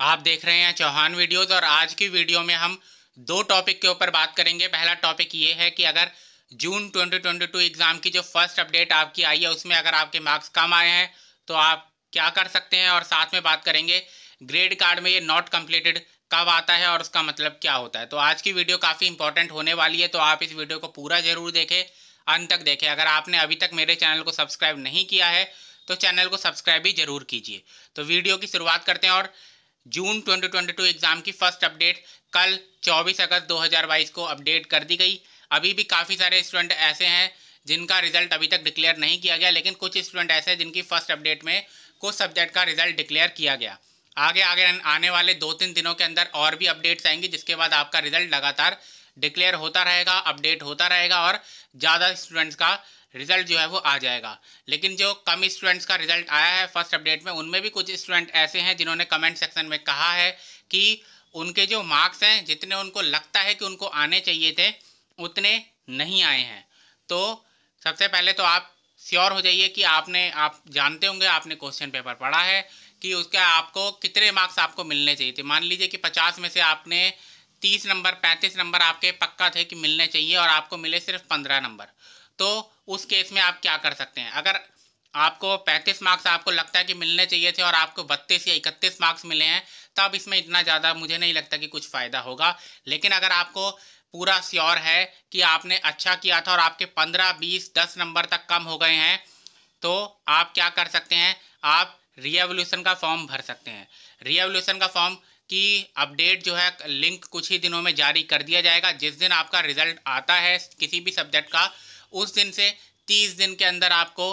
आप देख रहे हैं चौहान वीडियोस और आज की वीडियो में हम दो टॉपिक के ऊपर बात करेंगे पहला टॉपिक ये है कि अगर जून 2022 एग्ज़ाम की जो फर्स्ट अपडेट आपकी आई है उसमें अगर आपके मार्क्स कम आए हैं तो आप क्या कर सकते हैं और साथ में बात करेंगे ग्रेड कार्ड में ये नॉट कम्प्लीटेड कब आता है और उसका मतलब क्या होता है तो आज की वीडियो काफ़ी इंपॉर्टेंट होने वाली है तो आप इस वीडियो को पूरा ज़रूर देखें अंत तक देखें अगर आपने अभी तक मेरे चैनल को सब्सक्राइब नहीं किया है तो चैनल को सब्सक्राइब भी जरूर कीजिए तो वीडियो की शुरुआत करते हैं और जून 2022 एग्ज़ाम की फर्स्ट अपडेट कल 24 अगस्त 2022 को अपडेट कर दी गई अभी भी काफ़ी सारे स्टूडेंट ऐसे हैं जिनका रिजल्ट अभी तक डिक्लेयर नहीं किया गया लेकिन कुछ स्टूडेंट ऐसे हैं जिनकी फर्स्ट अपडेट में कुछ सब्जेक्ट का रिजल्ट डिक्लेयर किया गया आगे आगे आने वाले दो तीन दिनों के अंदर और भी अपडेट्स आएंगी जिसके बाद आपका रिजल्ट लगातार डिक्लेयर होता रहेगा अपडेट होता रहेगा और ज़्यादा स्टूडेंट्स का रिजल्ट जो है वो आ जाएगा लेकिन जो कम स्टूडेंट्स का रिजल्ट आया है फर्स्ट अपडेट में उनमें भी कुछ स्टूडेंट ऐसे हैं जिन्होंने कमेंट सेक्शन में कहा है कि उनके जो मार्क्स हैं जितने उनको लगता है कि उनको आने चाहिए थे उतने नहीं आए हैं तो सबसे पहले तो आप श्योर हो जाइए कि आपने आप जानते होंगे आपने क्वेश्चन पेपर पढ़ा है कि उसका आपको कितने मार्क्स आपको मिलने चाहिए थे मान लीजिए कि पचास में से आपने तीस नंबर पैंतीस नंबर आपके पक्का थे कि मिलने चाहिए और आपको मिले सिर्फ पंद्रह नंबर तो उस केस में आप क्या कर सकते हैं अगर आपको 35 मार्क्स आपको लगता है कि मिलने चाहिए थे और आपको 32 या 31 मार्क्स मिले हैं तब इसमें इतना ज़्यादा मुझे नहीं लगता कि कुछ फ़ायदा होगा लेकिन अगर आपको पूरा श्योर है कि आपने अच्छा किया था और आपके 15, 20, 10 नंबर तक कम हो गए हैं तो आप क्या कर सकते हैं आप रिएवल्यूशन का फॉर्म भर सकते हैं रिएवल्यूशन का फॉर्म की अपडेट जो है लिंक कुछ ही दिनों में जारी कर दिया जाएगा जिस दिन आपका रिजल्ट आता है किसी भी सब्जेक्ट का उस दिन से तीस दिन के अंदर आपको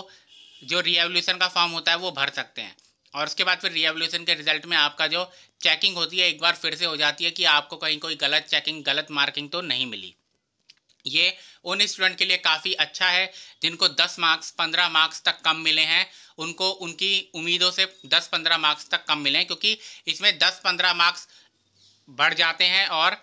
जो रिएवल्यूशन का फॉर्म होता है वो भर सकते हैं और उसके बाद फिर रिएवल्यूशन के रिजल्ट में आपका जो चेकिंग होती है एक बार फिर से हो जाती है कि आपको कहीं कोई गलत चेकिंग गलत मार्किंग तो नहीं मिली ये उन स्टूडेंट के लिए काफ़ी अच्छा है जिनको 10 मार्क्स 15 मार्क्स तक कम मिले हैं उनको उनकी उम्मीदों से 10-15 मार्क्स तक कम मिले हैं क्योंकि इसमें 10-15 मार्क्स बढ़ जाते हैं और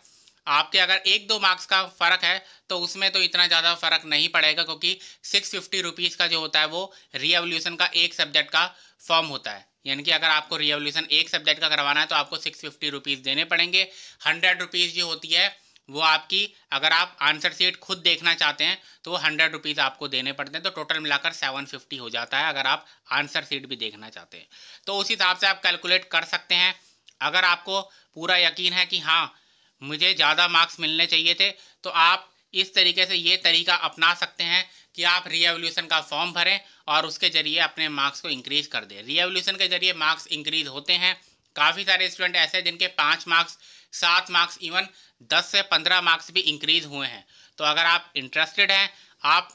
आपके अगर एक दो मार्क्स का फ़र्क है तो उसमें तो इतना ज़्यादा फ़र्क नहीं पड़ेगा क्योंकि सिक्स फिफ्टी रुपीज़ का जो होता है वो रीएवल्यूशन का एक सब्जेक्ट का फॉर्म होता है यानी कि अगर आपको रिवोल्यूशन एक सब्जेक्ट का करवाना है तो आपको सिक्स फिफ्टी रुपीज़ देने पड़ेंगे हंड्रेड रुपीज़ जो होती है वो आपकी अगर आप आंसर सीट खुद देखना चाहते हैं तो वो हंड्रेड रुपीज़ आपको देने पड़ते हैं तो टोटल मिलाकर सेवन फिफ्टी हो जाता है अगर आप आंसर सीट भी देखना चाहते हैं तो उस हिसाब से आप कैलकुलेट कर सकते हैं अगर आपको पूरा यकीन है कि हाँ मुझे ज़्यादा मार्क्स मिलने चाहिए थे तो आप इस तरीके से ये तरीका अपना सकते हैं कि आप रीएवल्यूशन का फॉर्म भरें और उसके ज़रिए अपने मार्क्स को इंक्रीज़ कर दें रीएवल्यूशन के ज़रिए मार्क्स इंक्रीज़ होते हैं काफ़ी सारे स्टूडेंट ऐसे हैं जिनके पाँच मार्क्स सात मार्क्स इवन दस से पंद्रह मार्क्स भी इंक्रीज़ हुए हैं तो अगर आप इंटरेस्टेड हैं आप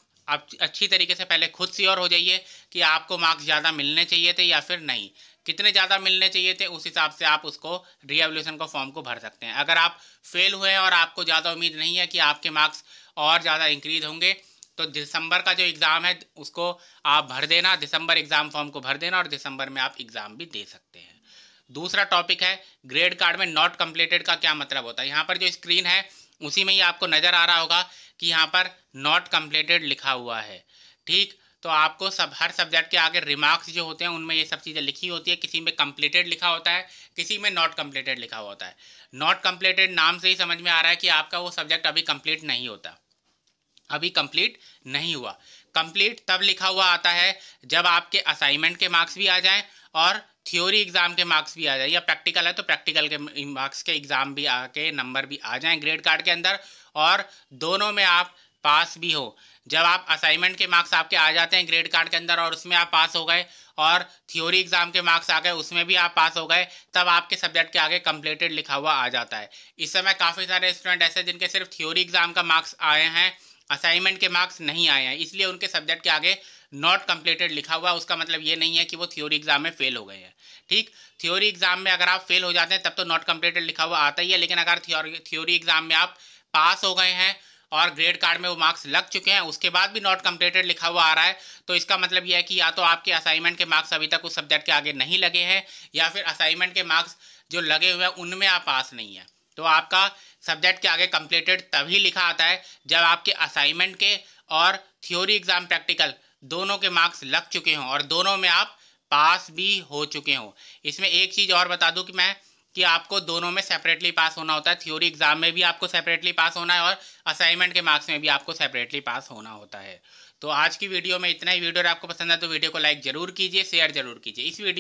अच्छी तरीके से पहले खुद और हो जाइए कि आपको मार्क्स ज़्यादा मिलने चाहिए थे या फिर नहीं कितने ज़्यादा मिलने चाहिए थे उस हिसाब से आप उसको रीएवल्यूशन को फॉर्म को भर सकते हैं अगर आप फेल हुए हैं और आपको ज़्यादा उम्मीद नहीं है कि आपके मार्क्स और ज़्यादा इंक्रीज होंगे तो दिसंबर का जो एग्ज़ाम है उसको आप भर देना दिसंबर एग्ज़ाम फॉर्म को भर देना और दिसंबर में आप एग्ज़ाम भी दे सकते हैं दूसरा टॉपिक है ग्रेड कार्ड में नॉट कम्प्लीटेड का क्या मतलब होता है यहाँ पर जो स्क्रीन है उसी में ही आपको नज़र आ रहा होगा कि यहाँ पर नॉट कम्प्लीटेड लिखा हुआ है ठीक तो आपको सब हर सब्जेक्ट के आगे रिमार्क्स जो होते हैं उनमें ये सब चीज़ें लिखी होती है किसी में कम्प्लीटेड लिखा होता है किसी में नॉट कम्प्लीटेड लिखा होता है नॉट कम्प्लीटेड नाम से ही समझ में आ रहा है कि आपका वो सब्जेक्ट अभी कम्प्लीट नहीं होता अभी कम्प्लीट नहीं हुआ कम्प्लीट तब लिखा हुआ आता है जब आपके असाइनमेंट के मार्क्स भी आ जाएँ और थ्योरी एग्ज़ाम के मार्क्स भी आ जाए या प्रैक्टिकल है तो प्रैक्टिकल के मार्क्स के एग्ज़ाम भी आके नंबर भी आ जाएं ग्रेड कार्ड तो के अंदर और दोनों में आप पास भी हो जब आप असाइनमेंट के मार्क्स आपके आ जाते हैं ग्रेड कार्ड के अंदर और उसमें आप पास हो गए और थ्योरी एग्ज़ाम के मार्क्स आ गए उसमें भी आप पास हो गए तब आपके सब्जेक्ट के आगे कंप्लीटेड लिखा हुआ आ जाता है इस समय काफ़ी सारे स्टूडेंट ऐसे जिनके सिर्फ थ्योरी एग्ज़ाम का मार्क्स आए हैं असाइनमेंट के मार्क्स नहीं आए हैं इसलिए उनके सब्जेक्ट के आगे नॉट कंप्लीटेड लिखा हुआ उसका मतलब ये नहीं है कि वो थ्योरी एग्जाम में फेल हो गए हैं ठीक थ्योरी एग्जाम में अगर आप फेल हो जाते हैं तब तो नॉट कंप्लीटेड लिखा हुआ आता ही है लेकिन अगर थ्योरी थ्योरी एग्जाम में आप पास हो गए हैं और ग्रेड कार्ड में वो मार्क्स लग चुके हैं उसके बाद भी नॉट कम्प्लीटेड लिखा हुआ आ रहा है तो इसका मतलब यह है कि या तो आपके असाइनमेंट के मार्क्स अभी तक उस सब्जेक्ट के आगे नहीं लगे हैं या फिर असाइनमेंट के मार्क्स जो लगे हुए हैं उनमें आप पास नहीं हैं तो आपका सब्जेक्ट के आगे कम्प्लीटेड तभी लिखा आता है जब आपके असाइनमेंट के और थ्योरी एग्जाम प्रैक्टिकल दोनों के मार्क्स लग चुके हों और दोनों में आप पास भी हो चुके हों इसमें एक चीज़ और बता दूँ कि मैं कि आपको दोनों में सेपरेटली पास होना होता है थ्योरी एग्जाम में भी आपको सेपरेटली पास होना है और असाइनमेंट के मार्क्स में भी आपको सेपरेटली पास होना होता है तो आज की वीडियो में इतना ही वीडियो आपको पसंद है तो वीडियो को लाइक जरूर कीजिए शेयर जरूर कीजिए इस वीडियो